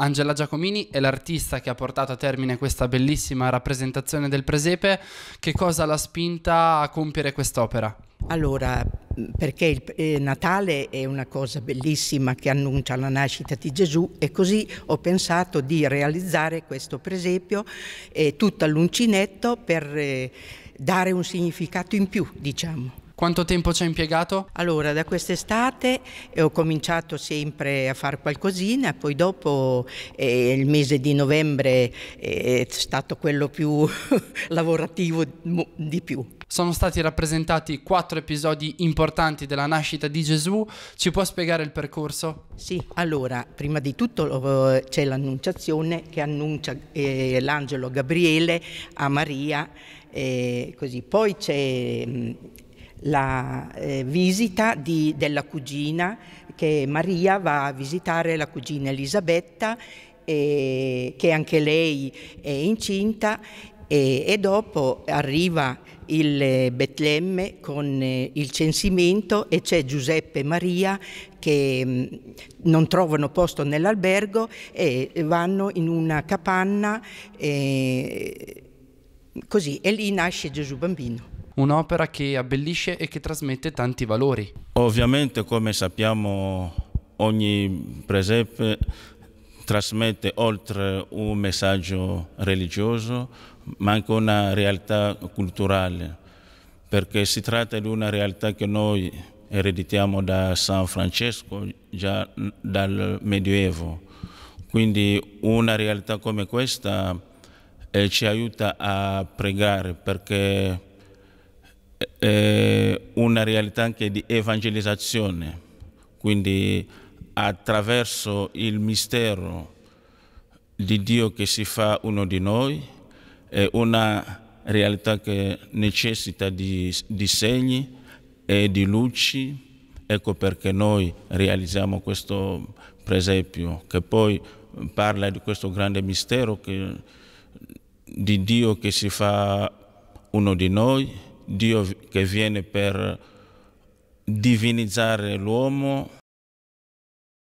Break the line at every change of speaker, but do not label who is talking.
Angela Giacomini è l'artista che ha portato a termine questa bellissima rappresentazione del presepe. Che cosa l'ha spinta a compiere quest'opera? Allora,
perché il eh, Natale è una cosa bellissima che annuncia la nascita di Gesù e così ho pensato di realizzare questo presepio eh, tutto all'uncinetto per eh, dare un significato in più, diciamo. Quanto tempo ci ha impiegato? Allora, da quest'estate eh, ho cominciato sempre a fare qualcosina, poi dopo eh, il mese di novembre eh, è stato quello più
lavorativo di più. Sono stati rappresentati quattro episodi importanti della nascita di Gesù. Ci può spiegare il percorso? Sì, allora, prima
di tutto eh, c'è l'annunciazione che annuncia eh, l'angelo Gabriele a Maria, eh, così. poi c'è mm, la eh, visita di, della cugina, che Maria va a visitare la cugina Elisabetta, eh, che anche lei è incinta, eh, e, dopo arriva il eh, Betlemme con eh, il censimento e c'è Giuseppe e Maria che mh, mm, non trovano posto nell'albergo e vanno in una capanna eh, così e lì nasce Gesù bambino
un'opera che abbellisce e che trasmette
tanti valori. Ovviamente come sappiamo ogni presepe trasmette oltre un messaggio religioso ma anche una realtà culturale perché si tratta di una realtà che noi ereditiamo da San Francesco già dal Medioevo quindi una realtà come questa eh, ci aiuta a pregare perché eh, eh, una realtà anche di evangelizzazione, quindi attraverso il mistero di Dio che si fa uno di noi, è una realtà che necessita di, di segni e di luci, ecco perché noi realizziamo questo presepio che poi parla di questo grande mistero che, di Dio che si fa uno di noi Dio che viene per divinizzare l'uomo